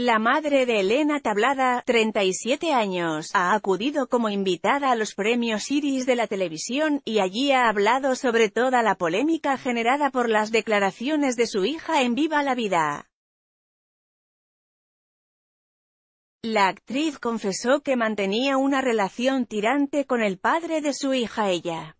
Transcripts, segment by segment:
La madre de Elena Tablada, 37 años, ha acudido como invitada a los premios Iris de la televisión, y allí ha hablado sobre toda la polémica generada por las declaraciones de su hija en Viva la Vida. La actriz confesó que mantenía una relación tirante con el padre de su hija ella.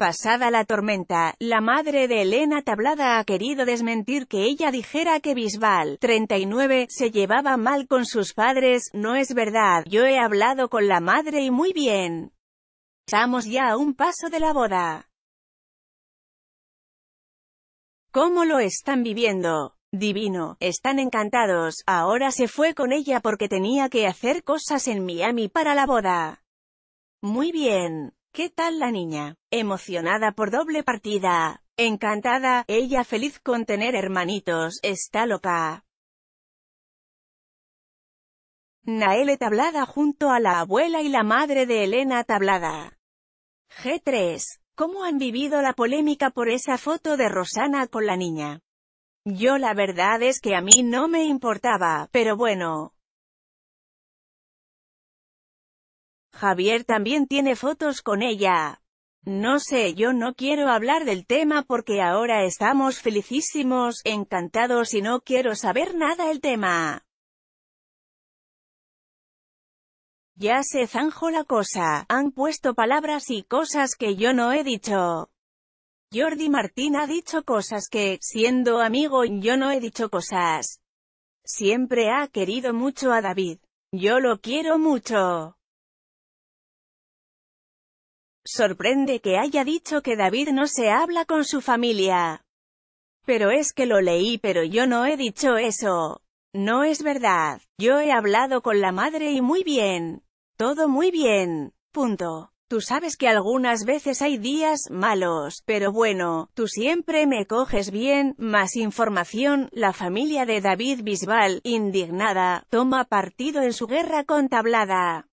Pasada la tormenta, la madre de Elena Tablada ha querido desmentir que ella dijera que Bisbal, 39, se llevaba mal con sus padres, no es verdad, yo he hablado con la madre y muy bien. Estamos ya a un paso de la boda. ¿Cómo lo están viviendo? Divino, están encantados, ahora se fue con ella porque tenía que hacer cosas en Miami para la boda. Muy bien. ¿Qué tal la niña? Emocionada por doble partida. Encantada, ella feliz con tener hermanitos, está loca. Naele Tablada junto a la abuela y la madre de Elena Tablada. G3. ¿Cómo han vivido la polémica por esa foto de Rosana con la niña? Yo la verdad es que a mí no me importaba, pero bueno, Javier también tiene fotos con ella. No sé, yo no quiero hablar del tema porque ahora estamos felicísimos, encantados y no quiero saber nada del tema. Ya se zanjó la cosa, han puesto palabras y cosas que yo no he dicho. Jordi Martín ha dicho cosas que, siendo amigo, yo no he dicho cosas. Siempre ha querido mucho a David. Yo lo quiero mucho. Sorprende que haya dicho que David no se habla con su familia. Pero es que lo leí pero yo no he dicho eso. No es verdad. Yo he hablado con la madre y muy bien. Todo muy bien. Punto. Tú sabes que algunas veces hay días malos, pero bueno, tú siempre me coges bien. Más información, la familia de David Bisbal, indignada, toma partido en su guerra contablada.